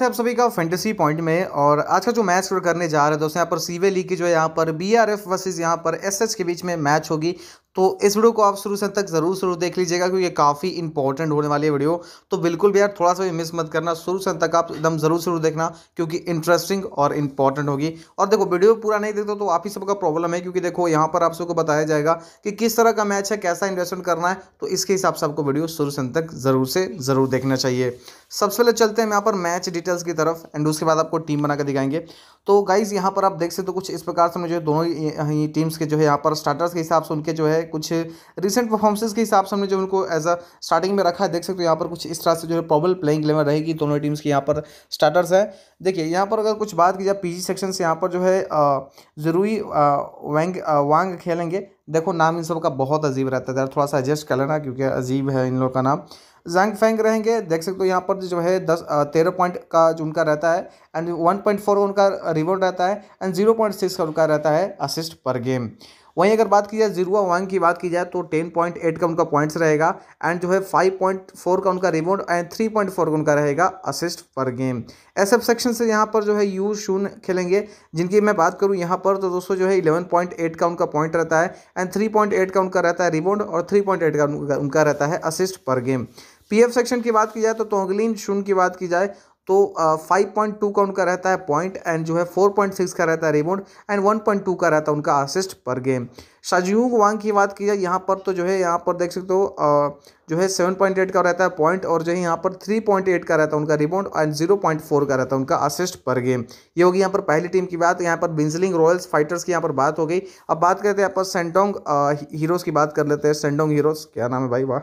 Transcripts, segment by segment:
थे आप सभी का फेंटेसी पॉइंट में और आज का जो मैच करने जा रहे हैं दोस्तों यहाँ पर सीवे लीग की जो है यहाँ पर बी आर एफ वर्सेज यहाँ पर एस के बीच में मैच होगी तो इस वीडियो को आप शुरू से तक ज़रूर शुरू देख लीजिएगा क्योंकि ये काफ़ी इंपॉर्टेंट होने वाली है वीडियो तो बिल्कुल भी यार थोड़ा सा भी मिस मत करना शुरू से तक आप एकदम ज़रूर शुरू देखना क्योंकि इंटरेस्टिंग और इंपॉर्टेंट होगी और देखो वीडियो पूरा नहीं देखते तो आप ही सबका प्रॉब्लम है क्योंकि देखो यहाँ पर आप सबको बताया जाएगा कि किस तरह का मैच है कैसा इन्वेस्टमेंट करना है तो इसके हिसाब से आपको वीडियो शुरू से तक ज़रूर से ज़रूर देखना चाहिए सबसे पहले चलते हैं यहाँ पर मैच डिटेल्स की तरफ एंड उसके बाद आपको टीम बनाकर दिखाएंगे तो गाइज़ यहाँ पर आप देख सकते हो कुछ इस प्रकार से मुझे दोनों टीम्स के जो है यहाँ पर स्टार्टर्स के हिसाब से उनके जो है कुछ रिसेंट परफॉर्मेंस के हिसाब से हमने जो उनको एज अ स्टार्टिंग में रखा है देख सकते हो यहाँ पर कुछ इस तरह से जो है प्रॉबल प्लेइंग लेवल रहेगी दोनों टीम्स की यहाँ पर स्टार्टर्स है देखिए यहाँ पर अगर कुछ बात की जाए पी सेक्शन से यहाँ पर जो है जरूरी वैंग वांग खेलेंगे देखो नाम इन सब का बहुत अजीब रहता है थोड़ा सा एडजस्ट कर लेना क्योंकि अजीब है इन लोग का नाम जैंग फेंग रहेंगे देख सकते हो यहाँ पर जो है दस तेरह पॉइंट का जो उनका रहता है एंड वन पॉइंट फोर उनका रिवॉर्ड रहता है एंड जीरो पॉइंट सिक्स का उनका रहता है असिस्ट पर गेम वहीं अगर बात की जाए जीरो वांग की बात की जाए तो टेन पॉइंट एट का उनका पॉइंट्स रहेगा एंड जो है फाइव पॉइंट फोर का उनका rebound and three point four का उनका रहेगा असिस्ट पर गेम एस एफ सेक्शन से यहाँ पर जो है यू शून खेलेंगे जिनकी मैं बात करूँ यहाँ पर तो दोस्तों जो है इलेवन पॉइंट एट का उनका पॉइंट रहता है एंड थ्री पॉइंट एट का उनका रहता है रिबाउंड और थ्री पॉइंट एट का उनका रहता है असिस्ट पर गेम पीएफ सेक्शन की बात की जाए तो तोंगलिन शून की बात की जाए तो फाइव पॉइंट टू का उनका रहता है पॉइंट एंड जो है फोर पॉइंट सिक्स का रहता है remote and one point two का रहता है उनका असिस्ट पर गेम शाजयूंग वांग की बात की जाए यहाँ पर तो जो है यहाँ पर देख सकते हो जो है सेवन पॉइंट एट का रहता है पॉइंट और जो है यहाँ पर थ्री पॉइंट एट का रहता है उनका rebound and zero point four का रहता है उनका असिस्ट पर गेम ये होगी यहाँ पर पहली टीम की बात यहाँ पर बिंजलिंग रॉयल्स फाइटर्स की यहाँ पर बात हो गई अब बात करते हैं यहाँ पर सेंडोंग हीरोज़ की बात कर लेते हैं सेंडोंग हीरोज़ क्या नाम है भाई वाह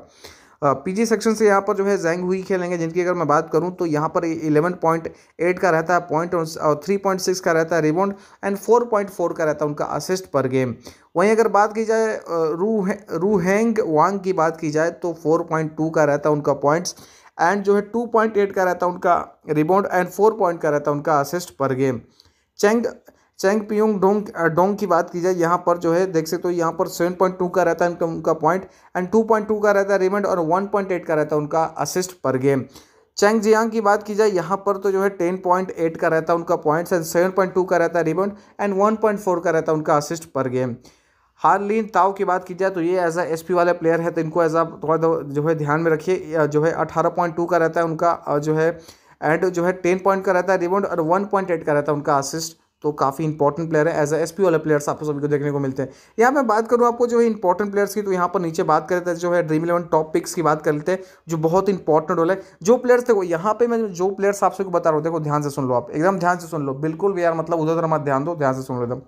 पीजी सेक्शन से यहाँ पर जो है जैंग हुई खेलेंगे जिनकी अगर मैं बात करूँ तो यहाँ पर इलेवन पॉइंट एट का रहता है पॉइंट और थ्री पॉइंट सिक्स का रहता है rebound and four point four का रहता है उनका असिस्ट पर गेम वहीं अगर बात की जाए रू रूहेंग वांग की बात की जाए तो फोर पॉइंट टू का रहता है उनका पॉइंट्स एंड जो है टू पॉइंट एट का रहता है उनका रिबाउंड एंड फोर पॉइंट का रहता है उनका असिस्ट पर गेम चेंग चैंग पियोंग डोंग डोंग की बात की जाए यहाँ पर जो है देख सकते हो तो यहाँ पर सेवन पॉइंट टू का रहता है उनका उनका point and two point two का रहता है रिमेंड और वन पॉइंट एट का रहता है उनका असिस्ट पर गेम चैंग जियांग की बात की जाए यहाँ पर तो जो है टेन पॉइंट एट का रहता है उनका point and seven point two का रहता है rebound and one point four का रहता है उनका असिस्ट पर गेम हार्लिन ताव की बात की जाए तो ये एज अ एस पी वाले प्लेयर है तो इनको एज अ थोड़ा जो है ध्यान में रखिए जो है अठारह पॉइंट टू का रहता है उनका जो है एंड जो है टेन पॉइंट का रहता है रिबाउंड और वन पॉइंट एट का रहता है उनका असिस्ट तो काफ़ी इंपॉर्टेंट प्लेयर है एज ए एस पी वाले प्लेयर्स आपको सभी को देखने को मिलते हैं यहाँ मैं बात करूँ आपको जो है इंपॉर्टेंट प्लेयर्स की तो यहाँ पर नीचे बात करते हैं तो जो है ड्रीम इलेवन टॉप पिक्स की बात करते हैं जो बहुत इंपॉर्टेंट रोल है जो प्लेयर्स वो यहाँ पे मैं जो प्लेयर्स आप सबको बता रहा हूँ देखो ध्यान से सुन लो आप एकदम ध्यान से सुन लो बिल्कुल भी यार मतलब उधर उधर मत ध्यान दो ध्यान से सुन लो एकदम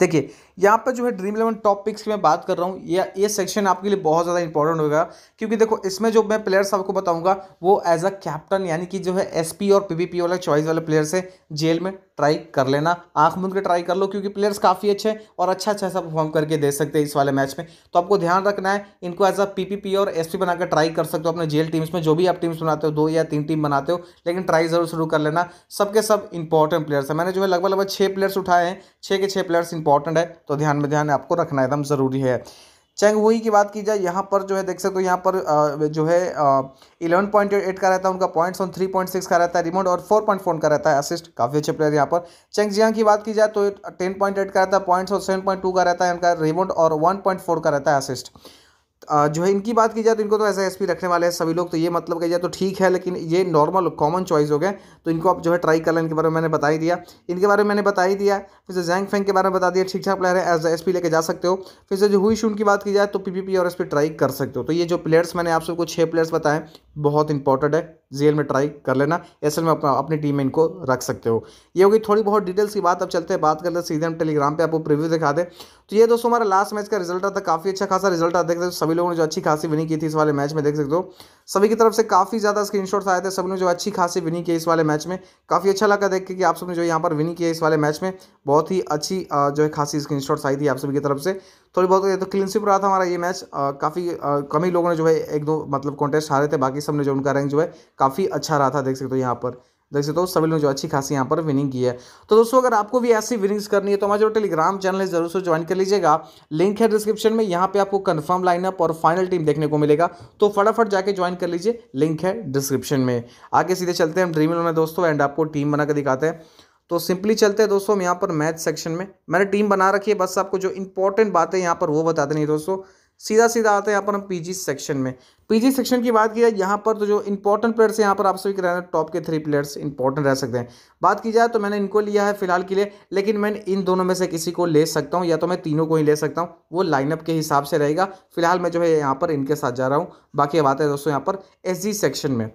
देखिए यहाँ पर जो है ड्रीम इलेवन टॉप पिक्स की मैं बात कर रहा हूँ या ये सेक्शन आपके लिए बहुत ज़्यादा इंपॉर्टेंट होगा क्योंकि देखो इसमें जो मैं प्लेयर्स आपको बताऊंगा वो एज अ कैप्टन यानी कि जो है एसपी और पीवीपी वाला चॉइस वाले प्लेयर्स है जेल में ट्राई कर लेना आंख मुंद के ट्राई कर लो क्योंकि प्लेयर्स काफ़ी अच्छे हैं और अच्छा अच्छा ऐसा परफॉर्म करके दे सकते हैं इस वाले मैच में तो आपको ध्यान रखना है इनको एज अ पीपीपी और एसपी बनाकर ट्राई कर सकते हो अपने जेल टीम्स में जो भी आप टीम्स बनाते हो दो या तीन टीम बनाते हो लेकिन ट्राई जरूर शुरू कर लेना सबके सब इंपॉर्टेंट प्लेयर्स हैं मैंने जो है लगभग लगभग छः प्लेयर्स उठाए हैं छः के छः प्लेयर्स इंपॉर्टेंट है तो ध्यान में ध्यान आपको रखना एकदम ज़रूरी है चैंगवोई की बात की जाए यहाँ पर जो है देख सकते हो यहाँ पर जो है इलेवन पॉइंट एट का रहता है उनका points on three point six का रहता है रिमोट और फोर पॉइंट फोर का रहता है असिस्ट काफ़ी अच्छे प्लेयर यहाँ पर चेंग जियांग की बात की जाए तो टेन पॉइंट एट का रहता है पॉइंट्स और सेवन पॉइंट टू का रहता है उनका रिमोट और वन पॉइंट फोर का रहता है असिस्ट जो है इनकी बात की जाए तो इनको तो एज एस रखने वाले हैं सभी लोग तो ये मतलब कही जाए तो ठीक है लेकिन ये नॉर्मल कॉमन चॉइस हो गए तो इनको आप जो है ट्राई कर लें इनके बारे में मैंने बता ही दिया इनके बारे में मैंने बता ही दिया फिर से जैंग फेंग के बारे में बता दिया ठीक ठाक प्लेयर है एज एस लेके जा सकते हो फिर से जो हुई शून की बात की जाए तो पी और एस ट्राई कर सकते हो तो ये जो प्लेयर्स मैंने आप सबको छः प्लेयर्स बताएं बहुत इंपॉर्टेंट है जेल में ट्राई कर लेना ऐसे में अपना अपनी टीम में इनको रख सकते हो ये होगी थोड़ी बहुत डिटेल्स की बात अब चलते हैं बात करते हैं सीधे हम टेलीग्राम पे आपको प्रीव्यू दिखा दें तो ये दोस्तों हमारा लास्ट मैच का रिजल्ट आता काफ़ी अच्छा खासा रिजल्ट आता देख सकते हो सभी लोगों ने जो अच्छी खासी विनिंग की थी इस वाले मैच में देख सकते हो सभी की तरफ से काफ़ी ज़्यादा स्क्रीन आए थे सभी ने जो अच्छी खासी विनिंग की इस वाले मैच में काफ़ी अच्छा लगा देख के कि आप सबने जो यहाँ पर विनिंग किया इस वाले मैच में बहुत ही अच्छी जो है खासी स्क्रीन आई थी आप सभी की तरफ से थोड़ी बहुत तो रहा था हमारा ये मैच काफ़ी कम ही लोगों ने जो है एक दो मतलब कॉन्टेस्ट हारे थे बाकी सब ने जो उनका रैंक जो है काफ़ी अच्छा रहा था देख सकते हो यहाँ पर देख सकते हो सभी लोग जो अच्छी खासी यहाँ पर विनिंग की है तो दोस्तों अगर आपको भी ऐसी विनिंग्स करनी है तो हमारे जो टेलीग्राम चैनल है जरूर से ज्वाइन कर लीजिएगा लिंक है डिस्क्रिप्शन में यहाँ पे आपको कंफर्म लाइनअप और फाइनल टीम देखने को मिलेगा तो फटाफट जाके ज्वाइन कर लीजिए लिंक है डिस्क्रिप्शन में आगे सीधे चलते हैं हम ड्रीम इलेवन में दोस्तों एंड आपको टीम बनाकर दिखाते हैं तो सिंपली चलते हैं दोस्तों हम यहाँ पर मैथ सेक्शन में मैंने टीम बना रखी है बस आपको जो इंपॉर्टेंट बातें यहाँ पर वो बता देनी है दोस्तों सीधा सीधा आते हैं यहाँ पर हम पीजी सेक्शन में पीजी सेक्शन की बात की जाए यहाँ पर तो जो इंपॉर्टेंट प्लेयर्स हैं यहाँ पर आप सभी के रहना टॉप के थ्री प्लेयर्स इंपॉर्टेंट रह सकते हैं बात की जाए तो मैंने इनको लिया है फिलहाल के लिए लेकिन मैं इन दोनों में से किसी को ले सकता हूँ या तो मैं तीनों को ही ले सकता हूँ वो लाइनअप के हिसाब से रहेगा फिलहाल मैं जो है यहाँ पर इनके साथ जा रहा हूँ बाकी बात है दोस्तों यहाँ पर एस सेक्शन में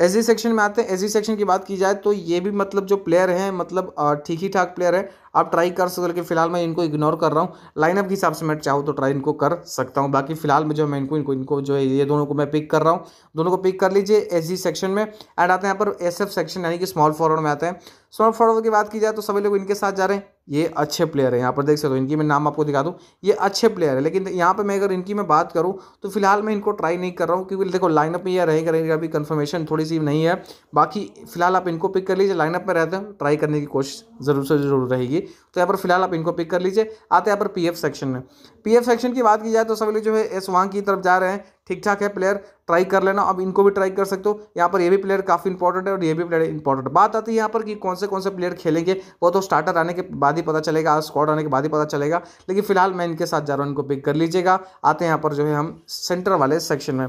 एजी सेक्शन में आते हैं एजी सेक्शन की बात की जाए तो ये भी मतलब जो प्लेयर हैं मतलब ठीक ही ठाक प्लेयर है आप ट्राई कर हो फिलहाल मैं इनको इग्नोर कर रहा हूँ लाइनअप के हिसाब से मैं चाहूँ तो ट्राई इनको कर सकता हूँ बाकी फिलहाल में जो मैं इनको इनको इनको जो है ये दोनों को मैं पिक कर रहा हूँ दोनों को पिक कर लीजिए एस सेक्शन में एंड आते हैं यहाँ पर एस सेक्शन यानी कि स्मॉल फॉरवर्ड में आते हैं स्मॉल फॉरवर्ड की बात की जाए तो सभी लोग इनके साथ जा रहे हैं ये अच्छे प्लेयर है यहाँ पर देख सकते हो इनकी मैं नाम आपको दिखा दूँ ये अच्छे प्लेयर है लेकिन यहाँ पर मैं अगर इनकी मैं बात करूँ तो फिलहाल मैं इनको ट्राई नहीं कर रहा हूँ क्योंकि देखो लाइनअप में यह रहेगा रहेगा अभी कन्फर्मेशन थोड़ी सी नहीं है बाकी फिलहाल आप इनको पिक कर लीजिए लाइनअप में रहते हैं ट्राई करने की कोशिश ज़रूर से ज़रूर रहेगी तो यहाँ पर फिलहाल आप इनको पिक कर लीजिए आते हैं यहाँ पर पी सेक्शन में पी सेक्शन की बात की जाए तो सभी लोग जो है एस की तरफ जा रहे हैं ठीक ठाक है प्लेयर ट्राई कर लेना अब इनको भी ट्राई कर सकते हो यहाँ पर ये भी प्लेयर काफ़ी इंपॉर्टेंट है और ये भी प्लेयर इंपॉर्टेंट बात आती है यहाँ पर कि कौन से कौन से प्लेयर खेलेंगे वो तो स्टार्टर आने के बाद ही पता चलेगा स्क्वाड आने के बाद ही पता चलेगा लेकिन फिलहाल मैं इनके साथ जा रहा हूँ इनको पिक कर लीजिएगा आते हैं यहाँ पर जो है हम सेंटर वाले सेक्शन में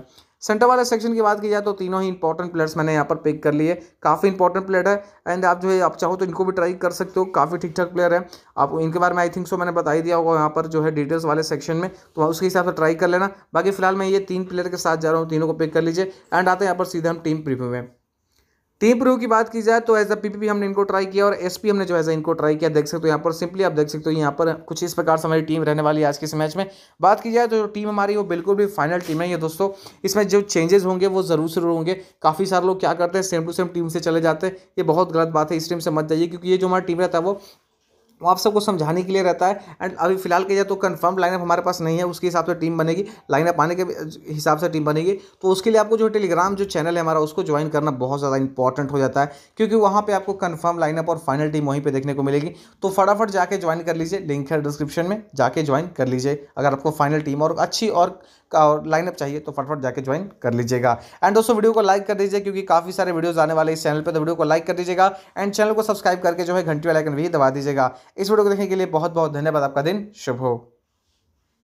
सेंटर वाले सेक्शन की बात की जाए तो तीनों ही इंपॉर्टेंट प्लेयर्स मैंने यहाँ पर पिक कर लिए काफ़ी इंपॉर्टेंट प्लेयर है एंड आप जो है आप चाहो तो इनको भी ट्राई कर सकते हो काफ़ी ठीक ठाक प्लेयर है आप इनके बारे में आई थिंक सो मैंने बता ही दिया होगा यहाँ पर जो है डिटेल्स वाले सेक्शन में तो उसके हिसाब से ट्राई कर लेना बाकी फिलहाल मैं ये तीन प्लेयर के साथ जा रहा हूँ तीनों को पिक कर लीजिए एंड आते हैं यहाँ पर सीधे हम टीम प्रीव्यू में टीम प्रो की बात की जाए तो एज अ पीपीपी हमने इनको ट्राई किया और एसपी हमने जो एज इनको ट्राई किया देख सकते हो यहाँ पर सिंपली आप देख सकते हो यहाँ पर कुछ इस प्रकार से हमारी टीम रहने वाली है आज के इस मैच में बात की जाए तो टीम हमारी वो बिल्कुल भी फाइनल टीम है ये दोस्तों इसमें जो चेंजेस होंगे वो जरूर जरूर होंगे काफ़ी सारे लोग क्या करते हैं सेम टू सेम टीम से चले जाते हैं ये बहुत गलत बात है इस टीम से मत जाइए क्योंकि ये जो हमारा टीम रहता है वो वो आप सबको समझाने के लिए रहता है एंड अभी फिलहाल के जाए तो कन्फर्म लाइनअप हमारे पास नहीं है उसके हिसाब से टीम बनेगी लाइनअप आने के हिसाब से टीम बनेगी तो उसके लिए आपको जो टेलीग्राम जो चैनल है हमारा उसको ज्वाइन करना बहुत ज़्यादा इंपॉर्टेंट हो जाता है क्योंकि वहाँ पर आपको कन्फर्म लाइनअप और फाइनल टीम वहीं पर देखने को मिलेगी तो फटाफट जाके ज्वाइन कर लीजिए लिंक है डिस्क्रिप्शन में जाके ज्वाइन कर लीजिए अगर आपको फाइनल टीम और अच्छी और लाइनअप चाहिए तो फटाफट जाके ज्वाइन कर लीजिएगा एंड दोस्तों वीडियो को लाइक कर दीजिए क्योंकि काफ़ी सारे वीडियोज़ आने वाले इस चैनल पर तो वीडियो को लाइक कर दीजिएगा एंड चैनल को सब्सक्राइब करके जो है घंटी वाला आइकन भी दबा दीजिएगा इस वीडियो को देखने के लिए बहुत बहुत धन्यवाद आपका दिन शुभ हो